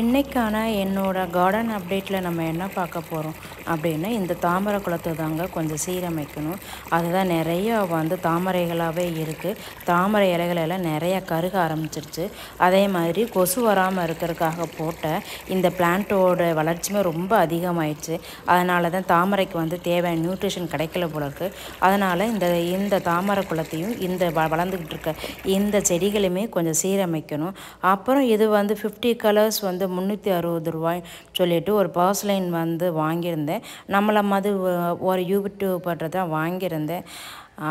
இன்றைக்கான என்னோடய கார்டன் அப்டேட்டில் நம்ம என்ன பார்க்க போகிறோம் அப்படின்னா இந்த தாமரை குளத்தை தாங்க கொஞ்சம் சீரமைக்கணும் அதுதான் நிறைய வந்து தாமரைகளாகவே இருக்குது தாமரை இலைகளெல்லாம் நிறையா கருக ஆரம்பிச்சிருச்சு அதே மாதிரி கொசு வராமல் இருக்கிறதுக்காக போட்ட இந்த பிளான்ட்டோட வளர்ச்சியுமே ரொம்ப அதிகமாகிடுச்சு அதனால தான் தாமரைக்கு வந்து தேவையான நியூட்ரிஷன் கிடைக்கல போல இருக்குது அதனால் இந்த இந்த தாமரை குளத்தையும் இந்த வளர்ந்துக்கிட்டு இருக்க இந்த செடிகளையுமே கொஞ்சம் சீரமைக்கணும் அப்புறம் இது வந்து ஃபிஃப்டி கலர்ஸ் வந்து வந்து முந்நூற்றி அறுபது ரூபாய் சொல்லிட்டு ஒரு பர்ஸ் லைன் வந்து வாங்கியிருந்தேன் நம்மளை மாதிரி ஒரு யூடியூப் பண்ணுறது தான் வாங்கியிருந்தேன்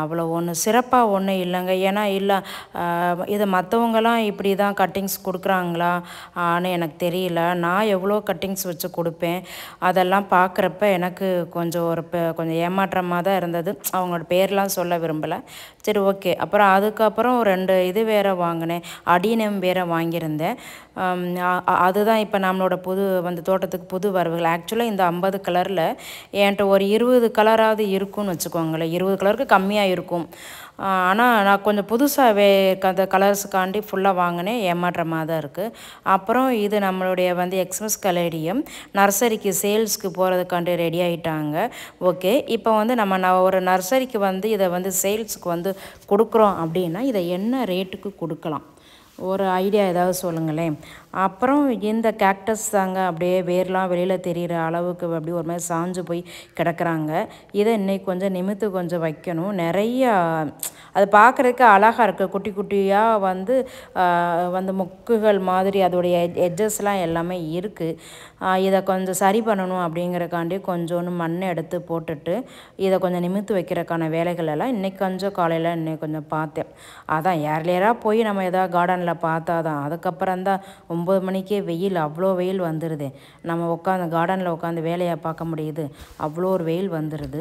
அவ்வளோ ஒன்று சிறப்பாக ஒன்றும் இல்லைங்க ஏன்னா இல்லை இதை மற்றவங்களாம் இப்படி தான் கட்டிங்ஸ் கொடுக்குறாங்களா ஆன்னு எனக்கு தெரியல நான் எவ்வளோ கட்டிங்ஸ் வச்சு கொடுப்பேன் அதெல்லாம் பார்க்குறப்ப எனக்கு கொஞ்சம் ஒரு கொஞ்சம் ஏமாற்றமாக தான் இருந்தது அவங்களோட பேர்லாம் சொல்ல விரும்பலை சரி ஓகே அப்புறம் அதுக்கப்புறம் ரெண்டு இது வேறு வாங்கினேன் அடினம் வேறு வாங்கியிருந்தேன் அதுதான் இப்போ நம்மளோட புது வந்து தோட்டத்துக்கு புது வரவுகள் ஆக்சுவலாக இந்த ஐம்பது கலரில் என்கிட்ட ஒரு இருபது கலராவது இருக்குன்னு வச்சுக்கோங்களேன் இருபது கலருக்கு கம்மி கம்மியாக இருக்கும் ஆனால் நான் கொஞ்சம் புதுசாகவே அந்த கலர்ஸுக்காண்டி ஃபுல்லாக வாங்கினேன் ஏமாற்றமாக தான் இருக்குது அப்புறம் இது நம்மளுடைய வந்து எக்ஸ்மஸ் கலேடியம் நர்சரிக்கு சேல்ஸ்க்கு போகிறதுக்காண்டி ரெடி ஆகிட்டாங்க ஓகே இப்போ வந்து நம்ம நான் ஒரு நர்சரிக்கு வந்து இதை வந்து சேல்ஸுக்கு வந்து கொடுக்குறோம் அப்படின்னா இதை என்ன ரேட்டுக்கு கொடுக்கலாம் ஒரு ஐடியா ஏதாவது சொல்லுங்களேன் அப்புறம் இந்த கேக்டஸ் தாங்க அப்படியே வேர்லாம் வெளியில் தெரிகிற அளவுக்கு அப்படி ஒரு மாதிரி சாஞ்சு போய் கிடக்குறாங்க இதை இன்றைக்கி கொஞ்சம் நிமித்து கொஞ்சம் வைக்கணும் நிறையா அது பார்க்குறதுக்கு அழகாக இருக்குது குட்டி குட்டியாக வந்து வந்து முக்குகள் மாதிரி அதோடைய எட்ஜஸ்லாம் எல்லாமே இருக்குது இதை கொஞ்சம் சரி பண்ணணும் அப்படிங்கிறக்காண்டி கொஞ்சோன்னு மண்ணை எடுத்து போட்டுட்டு இதை கொஞ்சம் நிமித்து வைக்கிறக்கான வேலைகள் எல்லாம் இன்றைக்கி கொஞ்சம் காலையில் இன்னைக்கு கொஞ்சம் பார்த்தேன் அதான் ஏர்லியராக போய் நம்ம எதாவது கார்டன் ஃபோனில் பார்த்தா தான் அதுக்கப்புறம் தான் ஒம்பது மணிக்கே வெயில் அவ்வளோ வெயில் வந்துடுது நம்ம உட்காந்து கார்டனில் உட்காந்து வேலையை பார்க்க முடியுது அவ்வளோ ஒரு வெயில் வந்துடுது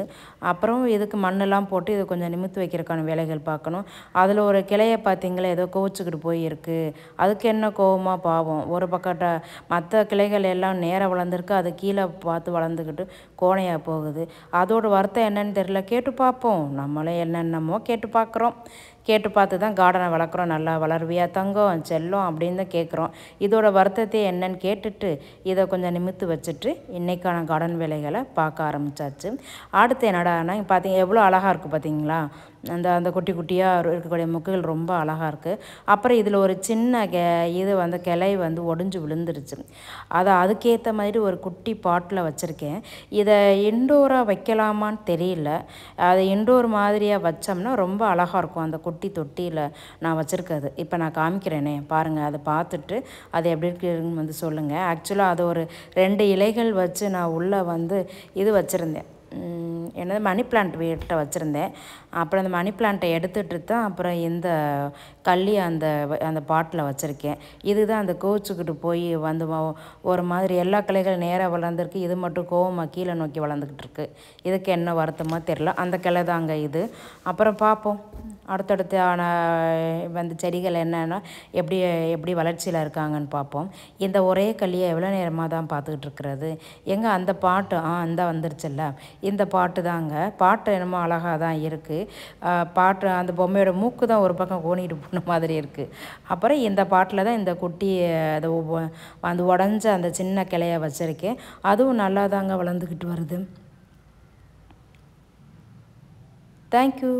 அப்புறம் இதுக்கு மண்ணெல்லாம் போட்டு இது கொஞ்சம் நிமித்து வைக்கிறக்கான வேலைகள் பார்க்கணும் அதில் ஒரு கிளையை பார்த்தீங்களா ஏதோ கோவிச்சுக்கிட்டு போயிருக்கு அதுக்கு என்ன கோவமாக பாவம் ஒரு பக்கட்ட மற்ற கிளைகள் எல்லாம் நேராக வளர்ந்துருக்கு அது கீழே பார்த்து வளர்ந்துக்கிட்டு கோணையாக போகுது அதோட வருத்தம் என்னன்னு தெரியல கேட்டு பார்ப்போம் நம்மளே என்னென்னமோ கேட்டு பார்க்குறோம் கேட்டு பார்த்து தான் கார்டனை வளர்க்குறோம் நல்லா வளர்வியாக தங்க தங்கம் செல்லம் அப்படின்னு தான் கேட்குறோம் இதோட வருத்தத்தை என்னன்னு கேட்டுட்டு இதை கொஞ்சம் நிமித்து வச்சுட்டு இன்றைக்கான கடன் வேலைகளை பார்க்க ஆரம்பித்தாச்சு அடுத்து என்னடானா பார்த்தீங்க எவ்வளோ அழகாக இருக்குது பார்த்தீங்களா அந்த அந்த குட்டி குட்டியாக இருக்கக்கூடிய முக்குகள் ரொம்ப அழகாக இருக்குது அப்புறம் இதில் ஒரு சின்ன கெ இது வந்து கிளை வந்து ஒடிஞ்சு விழுந்துருச்சு அதை அதுக்கேற்ற மாதிரி ஒரு குட்டி பாட்டில் வச்சுருக்கேன் இதை இன்டோராக வைக்கலாமான்னு தெரியல அதை இன்டோர் மாதிரியாக வச்சோம்னா ரொம்ப அழகாக இருக்கும் அந்த குட்டி தொட்டியில் நான் வச்சுருக்கிறது இப்போ நான் காமிக்கிறேனே பாருங்கள் அதை பார்த்துட்டு அது எப்படி இருக்குன்னு வந்து சொல்லுங்கள் ஆக்சுவலாக அது ஒரு ரெண்டு இலைகள் வச்சு நான் உள்ளே வந்து இது வச்சுருந்தேன் என்னது மணி பிளான்ட் வீட்டை வச்சுருந்தேன் அப்புறம் அந்த மணி பிளான்ட்டை எடுத்துகிட்டு தான் அப்புறம் இந்த கள்ளி அந்த அந்த பாட்டில் வச்சுருக்கேன் இதுதான் அந்த கோச்சுக்கிட்டு போய் வந்து ஒரு மாதிரி எல்லா கிளைகள் நேராக வளர்ந்துருக்கு இது மட்டும் கோவமாக கீழே நோக்கி வளர்ந்துக்கிட்டு இருக்குது இதுக்கு என்ன வருத்தமாக தெரில அந்த கிளை தான் அங்கே இது அப்புறம் பார்ப்போம் அடுத்தடுத்த ஆன வந்து செடிகள் என்னென்னா எப்படி எப்படி வளர்ச்சியில் இருக்காங்கன்னு பார்ப்போம் இந்த ஒரே கல்லியை எவ்வளோ நேரமாக தான் பார்த்துக்கிட்டு இருக்கிறது எங்கே அந்த பாட்டு ஆ அந்த வந்துருச்சுல்ல இந்த பாட்டு தாங்க பாட்டு என்னமோ அழகாக தான் இருக்குது பாட்டு அந்த பொம்மையோட மூக்கு தான் ஒரு பக்கம் கோணிட்டு போன மாதிரி இருக்குது அப்புறம் இந்த பாட்டில் தான் இந்த குட்டி அதை அந்த உடஞ்ச அந்த சின்ன கிளையை வச்சுருக்கேன் அதுவும் நல்லா தாங்க வளர்ந்துக்கிட்டு வருது தேங்க்யூ